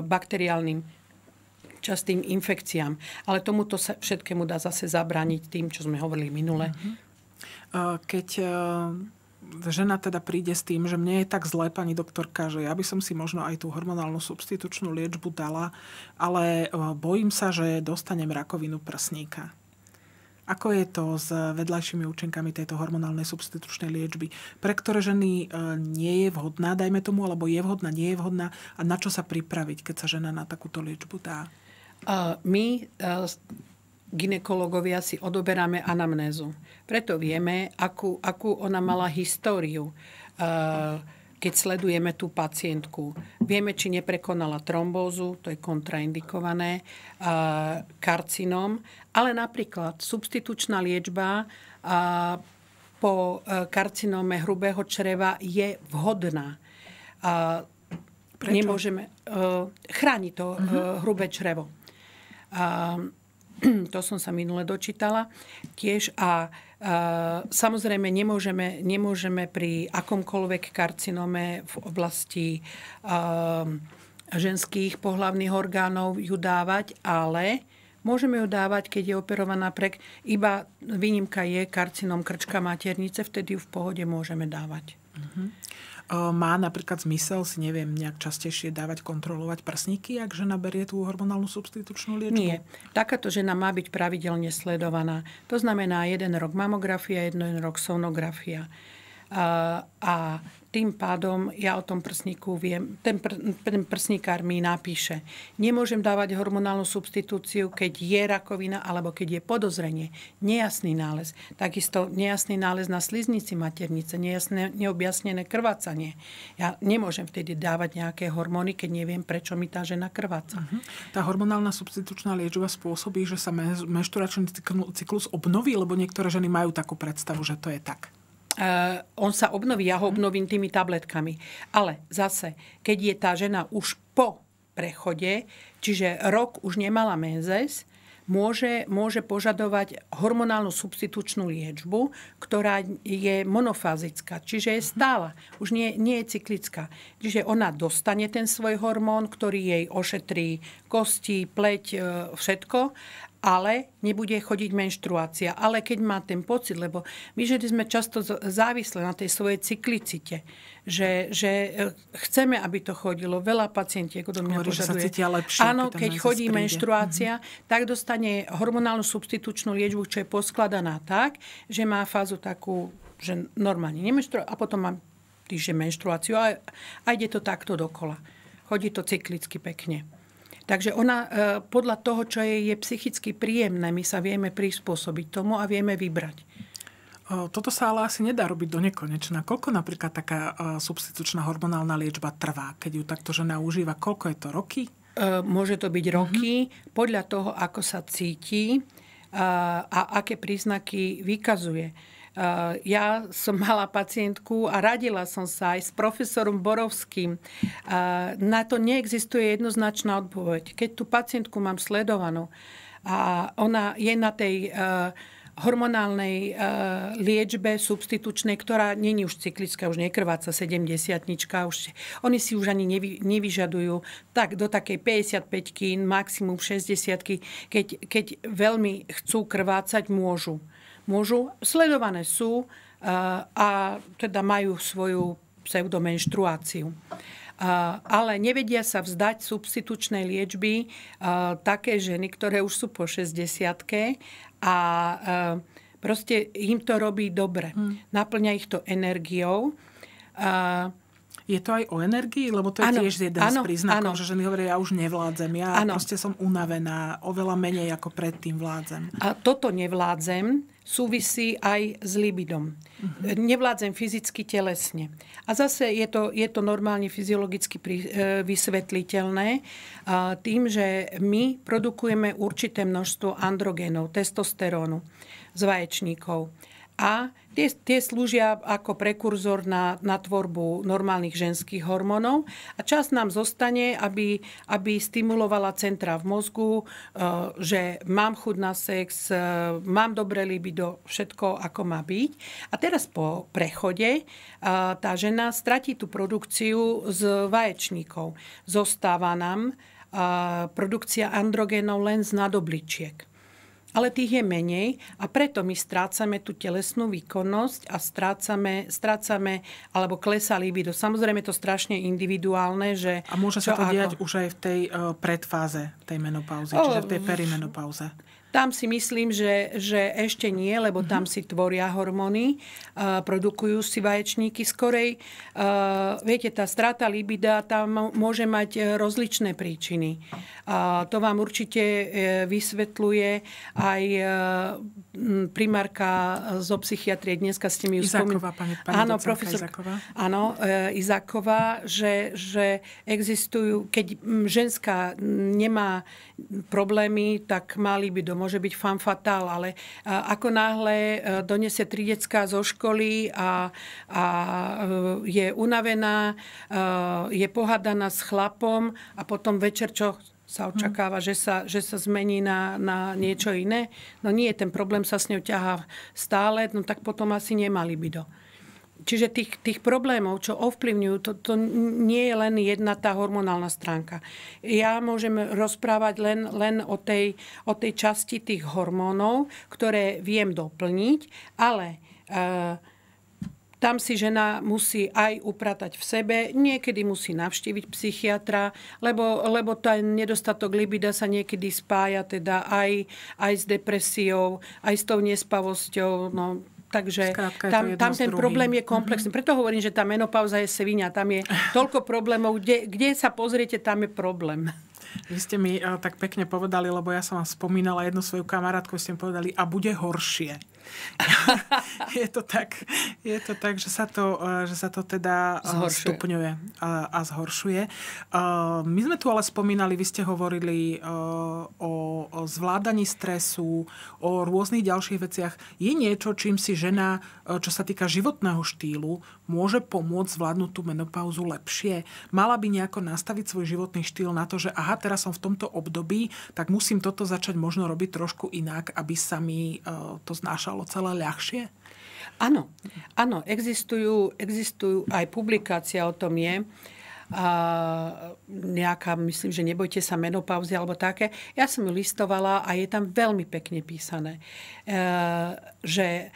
bakteriálnym častým infekciám. Ale tomuto sa všetkému dá zase zabrániť tým, čo sme hovorili minule. Mhm. Eh, keď eh, žena teda príde s tým, že mne je tak zle, pani doktorka, že ja by som si možno aj tú hormonálnu substitučnú liečbu dala, ale eh, bojím sa, že dostanem rakovinu prsníka. Ako je to s vedľajšími účinkami tejto hormonálnej substitučnej liečby, pre ktoré ženy nie je vhodná, dajme tomu, alebo je vhodná, nie je vhodná a na čo sa pripraviť, keď sa žena na takúto liečbu dá? My, e, ginekologovia, si odoberáme anamnézu. Preto vieme, akú, akú ona mala históriu, e, keď sledujeme tú pacientku. Vieme, či neprekonala trombózu, to je kontraindikované, e, karcinom, ale napríklad substitučná liečba po karcinóme hrubého čreva je vhodná. Prečo? Nemôžeme. Chráni to uh hrubé črevo a, to som sa minule dočítala tiež a e, samozrejme nemôžeme, nemôžeme pri akomkoľvek karcinome v oblasti e, ženských pohlavných orgánov ju dávať, ale Môžeme ju dávať, keď je operovaná prek. Iba výnimka je karcinom krčka maternice, vtedy ju v pohode môžeme dávať. Mm-hmm má napríklad zmysel si, neviem, nejak častejšie dávať, kontrolovať prsníky, ak žena berie tú hormonálnu substitučnú liečbu? Nie. Takáto žena má byť pravidelne sledovaná. To znamená jeden rok mamografia, jeden rok sonografia. A, a tým pádom ja o tom prsníku viem, ten, pr, ten prsníkár mi napíše, nemôžem dávať hormonálnu substitúciu, keď je rakovina alebo keď je podozrenie. Nejasný nález. Takisto nejasný nález na sliznici maternice, nejasné, neobjasnené krvácanie. Ja nemôžem vtedy dávať nejaké hormóny, keď neviem, prečo mi tá žena krváca. Uh-huh. Tá hormonálna substitučná liečba spôsobí, že sa menšturačný cyklus obnoví, lebo niektoré ženy majú takú predstavu, že to je tak. Uh, on sa obnoví, ja ho mhm. obnovím tými tabletkami. Ale zase, keď je tá žena už po prechode, čiže rok už nemala menzes, môže, môže požadovať hormonálnu substitučnú liečbu, ktorá je monofázická, čiže je mhm. stála, už nie, nie je cyklická. Čiže ona dostane ten svoj hormón, ktorý jej ošetrí kosti, pleť, eh, všetko ale nebude chodiť menštruácia. Ale keď má ten pocit, lebo my ženy sme často závislé na tej svojej cyklicite, že, že e, chceme, aby to chodilo. Veľa pacientiek do mňa Hovorí, požaduje. sa lepšie, Áno, keď chodí spríde. menštruácia, mm-hmm. tak dostane hormonálnu substitučnú liečbu, čo je poskladaná tak, že má fázu takú, že normálne nemenštruácia a potom má týždeň menštruáciu a, a ide to takto dokola. Chodí to cyklicky pekne. Takže ona e, podľa toho, čo jej je psychicky príjemné, my sa vieme prispôsobiť tomu a vieme vybrať. E, toto sa ale asi nedá robiť do nekonečna. Koľko napríklad taká e, substitučná hormonálna liečba trvá, keď ju takto žena užíva? Koľko je to roky? Môže to byť roky, mm-hmm. podľa toho, ako sa cíti a, a aké príznaky vykazuje. Ja som mala pacientku a radila som sa aj s profesorom Borovským. Na to neexistuje jednoznačná odpoveď. Keď tú pacientku mám sledovanú a ona je na tej e, hormonálnej e, liečbe substitučnej, ktorá není už cyklická, už nekrváca 70 už, Oni si už ani nevy, nevyžadujú tak do takej 55 maximum 60 keď, keď veľmi chcú krvácať, môžu môžu, sledované sú eh, a teda majú svoju pseudomenštruáciu. Eh, ale nevedia sa vzdať substitučnej liečby eh, také ženy, ktoré už sú po 60 a proste im to robí dobre. Hmm. Naplňa ich to energiou. Je to aj o energii? Lebo to je ano, tiež jeden ano, z príznakov, ano. že ženy hovoria, ja už nevládzem, ja ano. proste som unavená, oveľa menej ako predtým vládzem. A toto nevládzem súvisí aj s libidom. Uh-huh. Nevládzem fyzicky telesne. A zase je to, je to normálne fyziologicky prí, e, vysvetliteľné a e, tým, že my produkujeme určité množstvo androgénov, testosterónu z vaječníkov a tie, tie slúžia ako prekurzor na, na tvorbu normálnych ženských hormónov a čas nám zostane, aby, aby stimulovala centra v mozgu, e, že mám chuť na sex, e, mám dobre libido, všetko ako má byť. A teraz po prechode e, tá žena stratí tú produkciu z vaječníkov. Zostáva nám produkcia androgénov len z nadobličiek ale tých je menej a preto my strácame tú telesnú výkonnosť a strácame, strácame alebo klesá libido. Samozrejme to strašne individuálne. Že a môže sa to ako... diať už aj v tej uh, predfáze tej menopauzy, čiže v tej perimenopauze. Tam si myslím, že, že ešte nie, lebo mhm. tam si tvoria hormóny, produkujú si vaječníky skorej. Viete, tá strata libida tam môže mať e, rozličné príčiny. To vám určite e, vysvetľuje aj e, primárka zo psychiatrie, dneska ste mi ju Izáková, pani, pani áno, profesor, Izáková. Áno, e, Izáková, že, že existujú, keď ženská nemá problémy, tak mali by to môže byť fanfatál, ale e, ako náhle e, donese tri decka zo školy a, a e, je unavená, je pohádaná s chlapom a potom večer čo sa hm. očakáva, že sa, že sa zmení na, na niečo iné. No nie, ten problém sa s ňou ťahá stále, no tak potom asi nemali by do. Čiže tých, tých problémov, čo ovplyvňujú, to, to nie je len jedna tá hormonálna stránka. Ja môžem rozprávať len, len o, tej, o tej časti tých hormónov, ktoré viem doplniť, ale... Uh, tam si žena musí aj upratať v sebe, niekedy musí navštíviť psychiatra, lebo, lebo ten nedostatok libida sa niekedy spája teda aj, aj s depresiou, aj s tou nespavosťou. No, Takže Skrátka, tam, tam ten problém je komplexný. Mm-hmm. Preto hovorím, že tá menopauza je sevinia. Tam je toľko problémov. Kde, kde sa pozriete, tam je problém. Vy ste mi eh, tak pekne povedali, lebo ja som vám spomínala jednu svoju kamarátku, ste mi povedali, a bude horšie. je, to tak, je to tak, že sa to, e, že sa to teda e, zhoršuje. stupňuje a, a zhoršuje. E, my sme tu ale spomínali, vy ste hovorili o, o zvládaní stresu, o rôznych ďalších veciach. Je niečo, čím si žena, čo sa týka životného štýlu, môže pomôcť zvládnuť tú menopauzu lepšie. Mala by nejako nastaviť svoj životný štýl na to, že aha, teraz som v tomto období, tak musím toto začať možno robiť trošku inak, aby sa mi e, to znášalo celé ľahšie? Áno, áno existujú, existujú aj publikácia o tom je, a nejaká, myslím, že nebojte sa menopauzy alebo také. Ja som ju listovala a je tam veľmi pekne písané, e, že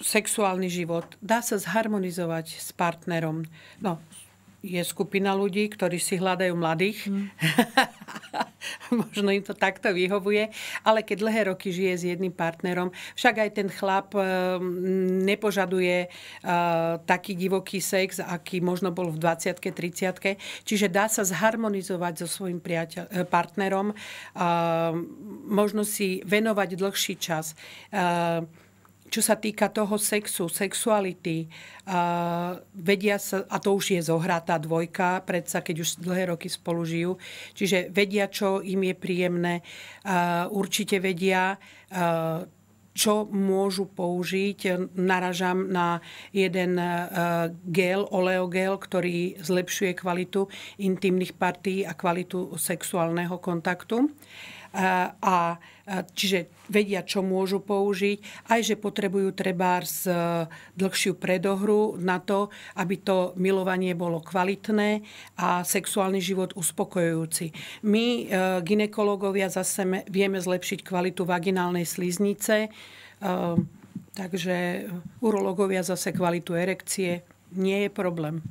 sexuálny život dá sa zharmonizovať s partnerom. No, je skupina ľudí, ktorí si hľadajú mladých. Mm. Možno im to takto vyhovuje, ale keď dlhé roky žije s jedným partnerom, však aj ten chlap eh, nepožaduje eh, taký divoký sex, aký možno bol v 20 30 Čiže dá sa zharmonizovať so svojim priateľ, eh, partnerom, možno si venovať dlhší čas čo sa týka toho sexu, sexuality, a vedia sa, a to už je zohratá dvojka, predsa keď už dlhé roky spolu žijú, čiže vedia, čo im je príjemné, a určite vedia, a, čo môžu použiť. Naražam na jeden gel, oleogel, ktorý zlepšuje kvalitu intimných partí a kvalitu sexuálneho kontaktu a čiže vedia, čo môžu použiť, aj že potrebujú trebárs dlhšiu predohru na to, aby to milovanie bolo kvalitné a sexuálny život uspokojujúci. My, e, ginekológovia, zase vieme zlepšiť kvalitu vaginálnej sliznice, e, takže urológovia zase kvalitu erekcie. Nie je problém.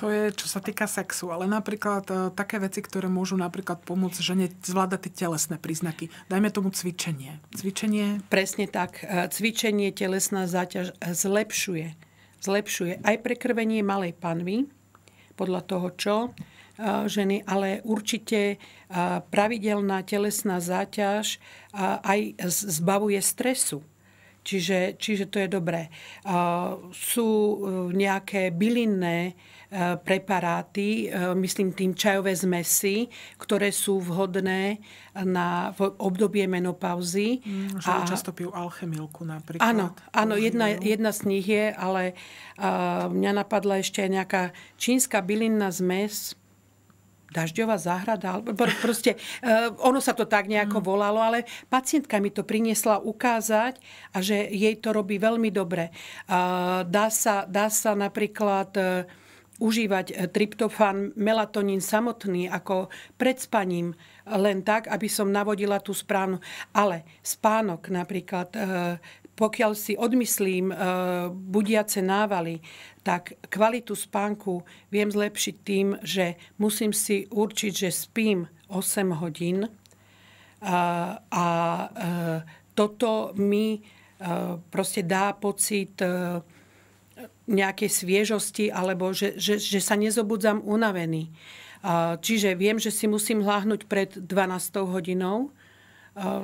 To je, čo sa týka sexu, ale napríklad e, také veci, ktoré môžu napríklad pomôcť žene zvládať tie telesné príznaky. Dajme tomu cvičenie. Cvičenie... Presne tak. E, cvičenie telesná záťaž e, zlepšuje. Zlepšuje aj prekrvenie malej panvy, podľa toho, čo ženy, ale určite pravidelná telesná záťaž aj zbavuje stresu. Čiže, čiže to je dobré. Sú e, nejaké bylinné e, preparáty, e, myslím tým čajové zmesy, ktoré sú vhodné na v obdobie menopauzy. Mm, a, často pijú alchemilku napríklad. Áno, áno jedna, jedna z nich je, ale uh, mňa napadla ešte nejaká čínska bylinná zmes, dažďová záhrada, alebo proste, eh, ono sa to tak nejako mm. volalo, ale pacientka mi to priniesla ukázať a že jej to robí veľmi dobre. Dá sa, dá sa napríklad eh, užívať eh, tryptofán, melatonín samotný ako pred spaním len tak, aby som navodila tú správnu. Ale spánok napríklad, pokiaľ si odmyslím e, budiace návaly, tak kvalitu spánku viem zlepšiť tým, že musím si určiť, že spím 8 hodín e, a, a e, toto mi proste dá pocit nejakej sviežosti alebo že, že, že sa nezobudzam unavený. Čiže viem, že si musím hláhnuť pred 12 hodinou,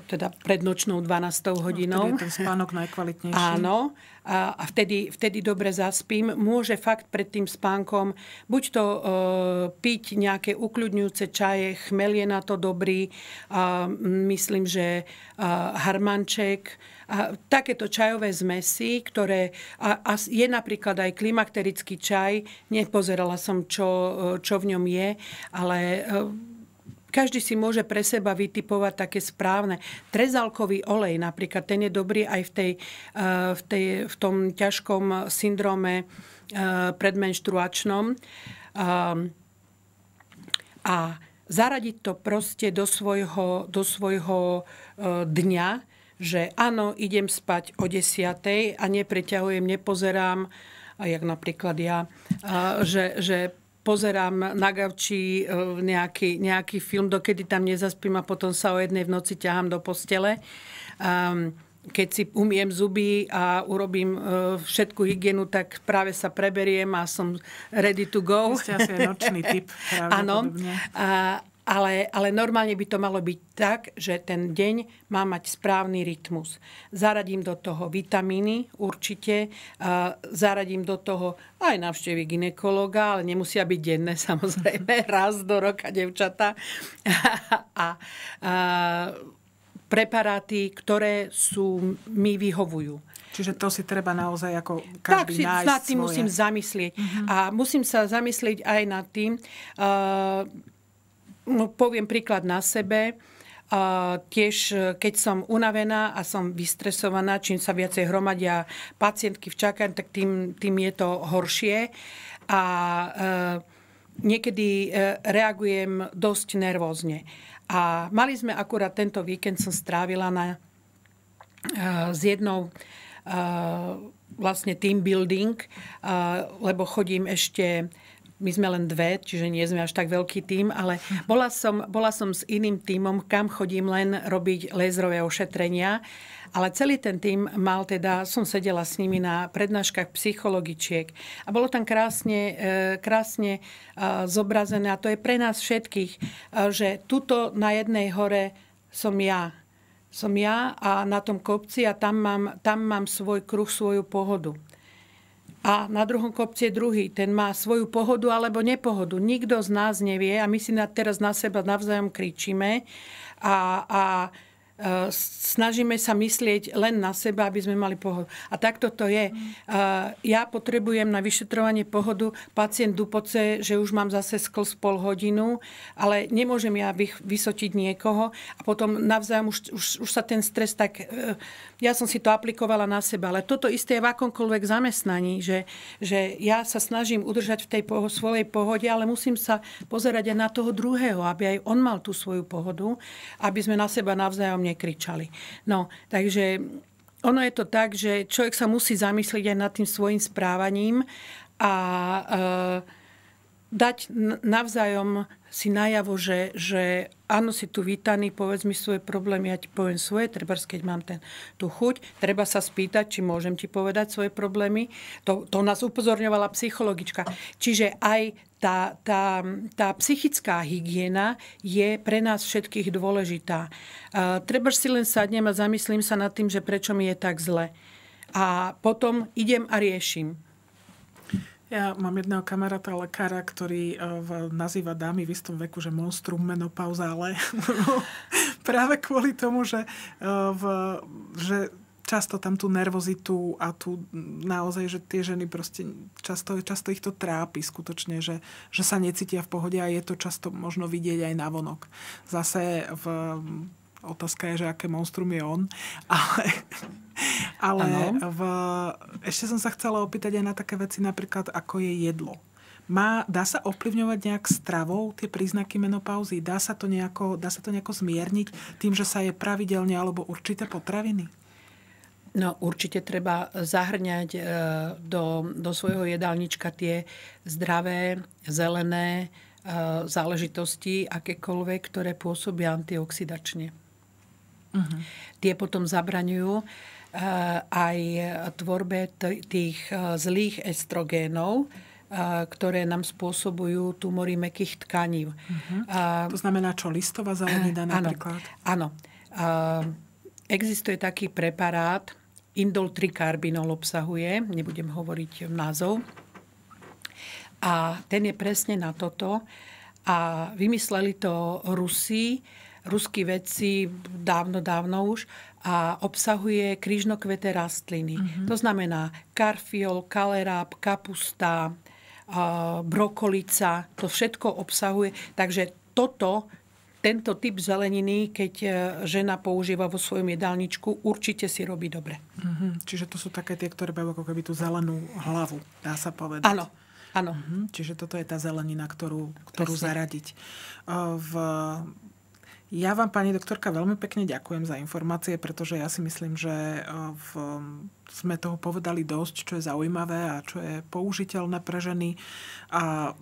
teda pred nočnou 12. hodinou. No, vtedy je ten spánok najkvalitnejší. Áno. A, a vtedy, vtedy dobre zaspím. Môže fakt pred tým spánkom buď to e, piť nejaké ukľudňujúce čaje, chmel je na to dobrý, a, myslím, že a, harmanček, a, takéto čajové zmesy, ktoré... A, a je napríklad aj klimakterický čaj, nepozerala som, čo, čo v ňom je, ale... E, každý si môže pre seba vytipovať také správne. Trezalkový olej napríklad, ten je dobrý aj v, tej, eh, v, tej, v tom ťažkom syndróme eh, predmenštruačnom. Ehm, a zaradiť to proste do svojho, do svojho eh, dňa, že áno, idem spať o desiatej a nepreťahujem, nepozerám, a jak napríklad ja, že, že pozerám na gavči e, nejaký, nejaký film, dokedy tam nezaspím a potom sa o jednej v noci ťahám do postele. Um, keď si umiem zuby a urobím e, všetku hygienu, tak práve sa preberiem a som ready to go. Ste asi nočný typ. Áno ale, ale normálne by to malo byť tak, že ten deň má mať správny rytmus. Zaradím do toho vitamíny určite, zaradím do toho aj návštevy ginekologa, ale nemusia byť denné samozrejme, raz do roka, devčata. a, a preparáty, ktoré sú, mi vyhovujú. Čiže to si treba naozaj ako každý tak, si, nájsť nad tým svoje. musím zamyslieť. Uh-huh. A musím sa zamyslieť aj nad tým, uh, No, poviem príklad na sebe. A tiež, e, keď som unavená a som vystresovaná, čím sa viacej hromadia pacientky v čakaní, tak tým, tým je to horšie. A e, niekedy e, reagujem dosť nervózne. A mali sme akurát tento víkend, som strávila na, e, s jednou e, vlastne team building, e, lebo chodím ešte my sme len dve, čiže nie sme až tak veľký tým, ale bola som, bola som s iným týmom, kam chodím len robiť lézrové ošetrenia, ale celý ten tým mal teda, som sedela s nimi na prednáškach psychologičiek a bolo tam krásne, eh, krásne eh, zobrazené a to je pre nás všetkých, eh, že tuto na jednej hore som ja, som ja a na tom kopci a tam mám, tam mám svoj kruh, svoju pohodu a na druhom kopci je druhý. Ten má svoju pohodu alebo nepohodu. Nikto z nás nevie a my si na, teraz na seba navzájom kričíme a, a Eh, snažíme sa myslieť len na seba, aby sme mali pohodu. A takto to je. Eh, ja potrebujem na vyšetrovanie pohodu pacient dupoce, že už mám zase z pol hodinu, ale nemôžem ja vysotiť niekoho a potom navzájom už, už, už sa ten stres tak... Eh, ja som si to aplikovala na seba, ale toto isté je v akomkoľvek zamestnaní, že, že ja sa snažím udržať v tej poho- svojej pohode, ale musím sa pozerať aj na toho druhého, aby aj on mal tú svoju pohodu, aby sme na seba navzájom nekričali. No, takže ono je to tak, že človek sa musí zamyslieť aj nad tým svojim správaním a e, dať navzájom si najavo, že, že áno, si tu vítaný, povedz mi svoje problémy, ja ti poviem svoje, treba keď mám ten, tú chuť, treba sa spýtať, či môžem ti povedať svoje problémy. To, to nás upozorňovala psychologička. Čiže aj tá, tá, tá psychická hygiena je pre nás všetkých dôležitá. Uh, treba si len sadnem a zamyslím sa nad tým, že prečo mi je tak zle. A potom idem a riešim ja mám jedného kamaráta lekára, ktorý e, v, nazýva dámy v istom veku, že monstrum menopauzále. Práve kvôli tomu, že, e, v, že často tam tú nervozitu a tu naozaj, že tie ženy proste často, často ich to trápi skutočne, že, že sa necítia v pohode a je to často možno vidieť aj navonok. Zase v Otázka je, že aké monstrum je on. Ale, ale v, ešte som sa chcela opýtať aj na také veci napríklad, ako je jedlo. Má, dá sa ovplyvňovať nejak stravou tie príznaky menopauzy? Dá sa, to nejako, dá sa to nejako zmierniť tým, že sa je pravidelne alebo určité potraviny? No určite treba zahrňať e, do, do svojho jedálnička tie zdravé, zelené e, záležitosti, akékoľvek, ktoré pôsobia antioxidačne. Uh-huh. Tie potom zabraňujú eh, aj tvorbe tých eh, zlých estrogénov, eh, ktoré nám spôsobujú tumory mekých tkaní. Uh-huh. Mm-hmm. A, to znamená čo? Listová zelenina napríklad? Áno. áno. Existuje taký preparát, indol 3 karbinol obsahuje, nebudem hovoriť názov. A ten je presne na toto. A vymysleli to Rusi, ruskí vedci dávno, dávno už a obsahuje krížnokveté rastliny. Mm-hmm. To znamená karfiol, kaleráb, kapusta, brokolica, to všetko obsahuje. Takže toto tento typ zeleniny, keď e, žena používa vo svojom jedálničku, určite si robí dobre. Mm-hmm. Čiže to sú také tie, ktoré majú ako keby tú zelenú hlavu, dá sa povedať. Áno. Áno. Mhm, čiže toto je tá zelenina, ktorú, ktorú zaradiť. E, v ja vám, pani doktorka, veľmi pekne ďakujem za informácie, pretože ja si myslím, že eh, v, sme toho povedali dosť, čo je zaujímavé a čo je použiteľné pre ženy. A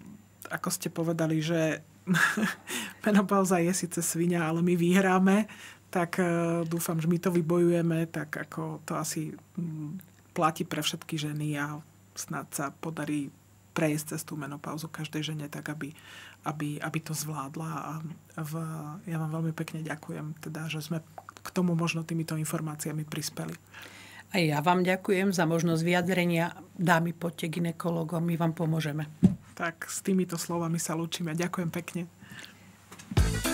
ako ste povedali, že menopauza je síce svinia, ale my vyhráme, tak eh, dúfam, že my to vybojujeme, tak ako to asi mm, platí pre všetky ženy a snad sa podarí prejsť cez tú menopauzu každej žene tak, aby, aby, aby to zvládla. A v, ja vám veľmi pekne ďakujem, teda, že sme k tomu možno týmito informáciami prispeli. A ja vám ďakujem za možnosť vyjadrenia. Dámy, poďte ginekologom, my vám pomôžeme. Tak s týmito slovami sa lúčime. Ďakujem pekne.